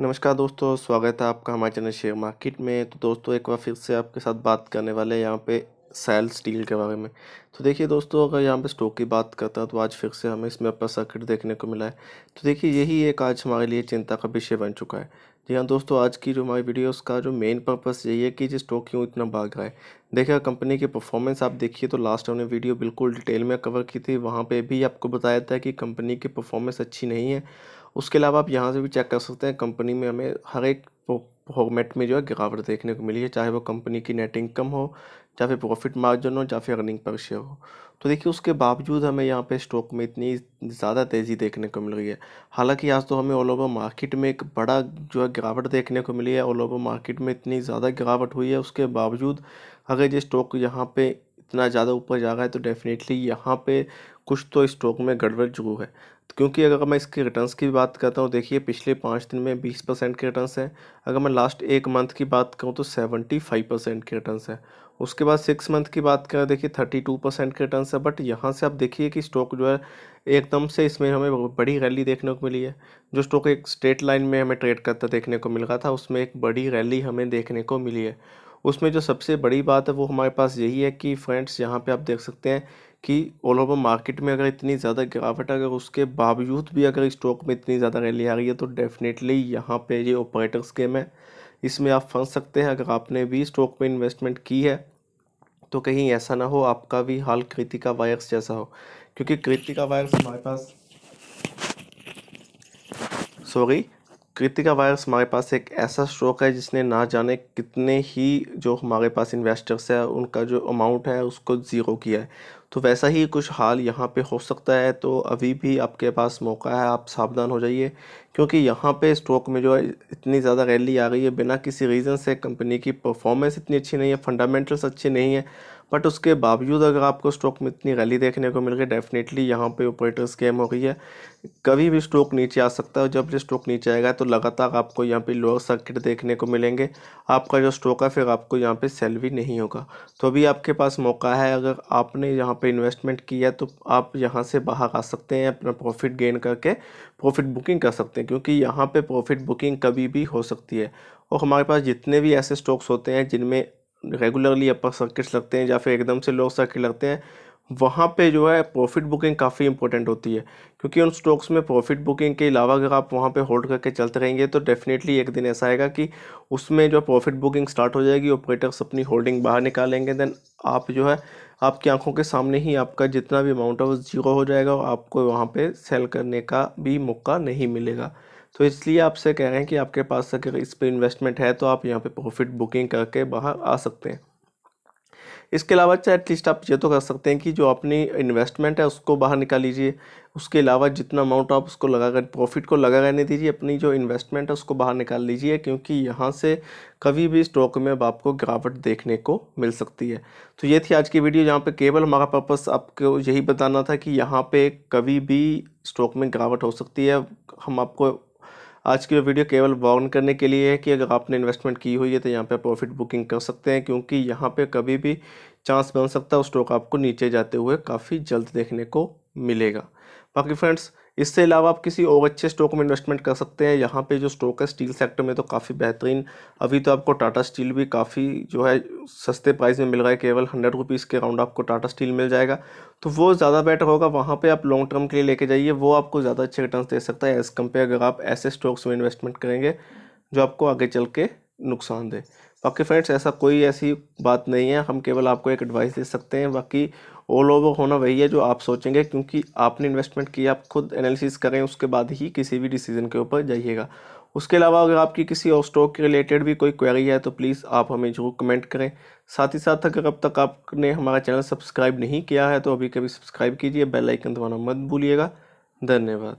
नमस्कार दोस्तों स्वागत है आपका हमारे चैनल शेयर मार्केट में तो दोस्तों एक बार फिर से आपके साथ बात करने वाले हैं यहाँ पे सेल स्टील के बारे में तो देखिए दोस्तों अगर यहाँ पे स्टॉक की बात करता हैं तो आज फिर से हमें इसमें अपना सर्किट देखने को मिला है तो देखिए यही एक आज हमारे लिए चिंता का विषय बन चुका है जी हाँ दोस्तों आज की जो हमारी वीडियो उसका जो मेन पर्पस यही है कि जिस स्टॉक क्यों इतना भाग रहा है देखिए कंपनी की परफॉर्मेंस आप देखिए तो लास्ट हमने वीडियो बिल्कुल डिटेल में कवर की थी वहाँ पर भी आपको बताया था कि कंपनी की परफॉर्मेंस अच्छी नहीं है उसके अलावा आप यहाँ से भी चेक कर सकते हैं कंपनी में हमें हर एक फॉर्मेट में जो है गिरावट देखने को मिली है चाहे वो कंपनी की नेट इनकम हो या फिर प्रॉफिट मार्जिन हो या फिर अर्निंग पर शेयर हो तो देखिए उसके बावजूद हमें यहाँ पे स्टॉक में इतनी ज़्यादा तेज़ी देखने को मिल रही है हालांकि आज तो हमें ऑल ओवर मार्केट में एक बड़ा जो है गिरावट देखने को मिली है ऑल ओवर मार्केट में इतनी ज़्यादा गिरावट हुई है उसके बावजूद अगर ये स्टॉक यहाँ पे इतना ज़्यादा ऊपर जा रहा है तो डेफ़िनेटली यहाँ पे कुछ तो स्टॉक में गड़बड़ जरूर है तो क्योंकि अगर मैं इसके रिटर्न्स की बात करता हूँ देखिए पिछले पाँच दिन में बीस परसेंट के रिटर्न्स हैं अगर मैं लास्ट एक मंथ की बात करूँ तो सेवेंटी फाइव परसेंट के रिटर्न्स हैं उसके बाद सिक्स मंथ की बात करें देखिए थर्टी टू परसेंट के रिटर्न है बट यहाँ से आप देखिए कि स्टॉक जो है एकदम से इसमें हमें बड़ी रैली देखने को मिली है जो स्टॉक एक स्ट्रेट लाइन में हमें ट्रेड करता देखने को मिल रहा था उसमें एक बड़ी रैली हमें देखने को मिली है उसमें जो सबसे बड़ी बात है वो हमारे पास यही है कि फ्रेंड्स यहाँ पे आप देख सकते हैं कि ऑल ओवर मार्केट में अगर इतनी ज़्यादा गिरावट अगर उसके बावजूद भी अगर स्टॉक में इतनी ज़्यादा रैली आ रही है तो डेफिनेटली यहाँ पे ये ऑपरेटर्स गेम है इसमें आप फंस सकते हैं अगर आपने भी स्टॉक में इन्वेस्टमेंट की है तो कहीं ऐसा ना हो आपका भी हाल कृतिका वायरस जैसा हो क्योंकि कृतिका वायरस हमारे पास सॉरी कृतिका वायरस हमारे पास एक ऐसा स्ट्रोक है जिसने ना जाने कितने ही जो हमारे पास इन्वेस्टर्स है उनका जो अमाउंट है उसको ज़ीरो किया है तो वैसा ही कुछ हाल यहाँ पे हो सकता है तो अभी भी आपके पास मौका है आप सावधान हो जाइए क्योंकि यहाँ पे स्टॉक में जो है इतनी ज़्यादा रैली आ गई है बिना किसी रीज़न से कंपनी की परफॉर्मेंस इतनी अच्छी नहीं है फंडामेंटल्स अच्छे नहीं है बट उसके बावजूद अगर आपको स्टॉक में इतनी रैली देखने को मिल गई डेफिनेटली यहाँ पे ऑपरेटर्स गेम हो गई है कभी भी स्टॉक नीचे आ सकता है जब ये स्टॉक नीचे आएगा तो लगातार आपको यहाँ पे लोअर सर्किट देखने को मिलेंगे आपका जो स्टॉक है फिर आपको यहाँ पे सेल भी नहीं होगा तो अभी आपके पास मौका है अगर आपने यहाँ पे इन्वेस्टमेंट किया तो आप यहाँ से बाहर आ सकते हैं अपना प्रॉफिट गेन करके प्रॉफिट बुकिंग कर सकते हैं क्योंकि यहाँ पर प्रॉफिट बुकिंग कभी भी हो सकती है और हमारे पास जितने भी ऐसे स्टॉक्स होते हैं जिनमें रेगुलरली अपर सर्किट्स लगते हैं या फिर एकदम से लोग सर्किट लगते हैं वहाँ पे जो है प्रॉफिट बुकिंग काफ़ी इंपॉर्टेंट होती है क्योंकि उन स्टॉक्स में प्रॉफिट बुकिंग के अलावा अगर आप वहाँ पे होल्ड करके चलते रहेंगे तो डेफिनेटली एक दिन ऐसा आएगा कि उसमें जो प्रॉफिट बुकिंग स्टार्ट हो जाएगी ऑपरेटर्स अपनी होल्डिंग बाहर निकालेंगे देन आप जो है आपकी आंखों के सामने ही आपका जितना भी अमाउंट है वो जीरो हो जाएगा और आपको वहाँ पर सेल करने का भी मौका नहीं मिलेगा तो इसलिए आपसे कह रहे हैं कि आपके पास अगर इस पर इन्वेस्टमेंट है तो आप यहाँ पे प्रॉफिट बुकिंग करके बाहर आ सकते हैं इसके अलावा चाहे एटलीस्ट आप ये तो कर सकते हैं कि जो अपनी इन्वेस्टमेंट है उसको बाहर निकाल लीजिए उसके अलावा जितना अमाउंट आप उसको लगा कर प्रॉफिट को लगा रहने दीजिए अपनी जो इन्वेस्टमेंट है उसको बाहर निकाल लीजिए क्योंकि यहाँ से कभी भी स्टॉक में अब आपको गिरावट देखने को मिल सकती है तो ये थी आज की वीडियो जहाँ पर केवल हमारा पर्पस आपको यही बताना था कि यहाँ पर कभी भी स्टॉक में गिरावट हो सकती है हम आपको आज की वीडियो केवल वार्न करने के लिए है कि अगर आपने इन्वेस्टमेंट की हुई है तो यहाँ पे प्रॉफिट बुकिंग कर सकते हैं क्योंकि यहाँ पे कभी भी चांस बन सकता है स्टॉक आपको नीचे जाते हुए काफ़ी जल्द देखने को मिलेगा बाकी फ्रेंड्स इससे अलावा आप किसी और अच्छे स्टॉक में इन्वेस्टमेंट कर सकते हैं यहाँ पे जो स्टॉक है स्टील सेक्टर में तो काफ़ी बेहतरीन अभी तो आपको टाटा स्टील भी काफ़ी जो है सस्ते प्राइस में मिल रहा है केवल हंड्रेड रुपीज़ के अराउंड आपको टाटा स्टील मिल जाएगा तो वो ज़्यादा बेटर होगा वहाँ पर आप लॉन्ग टर्म के लिए लेके जाइए वो आपको ज़्यादा अच्छे रिटर्न दे सकता है एज़ कम्पेयर अगर आप ऐसे स्टॉक्स में इन्वेस्टमेंट करेंगे जो आपको आगे चल के नुकसान दे बाकी फ्रेंड्स ऐसा कोई ऐसी बात नहीं है हम केवल आपको एक एडवाइस दे सकते हैं बाकी ऑल ओवर होना वही है जो आप सोचेंगे क्योंकि आपने इन्वेस्टमेंट किया आप खुद एनालिसिस करें उसके बाद ही किसी भी डिसीजन के ऊपर जाइएगा उसके अलावा अगर आपकी किसी और स्टॉक के रिलेटेड भी कोई क्वेरी है तो प्लीज़ आप हमें जरूर कमेंट करें साथ ही साथ अगर अब तक आपने हमारा चैनल सब्सक्राइब नहीं किया है तो अभी कभी सब्सक्राइब कीजिए बेल आइकन दबाना मत भूलिएगा धन्यवाद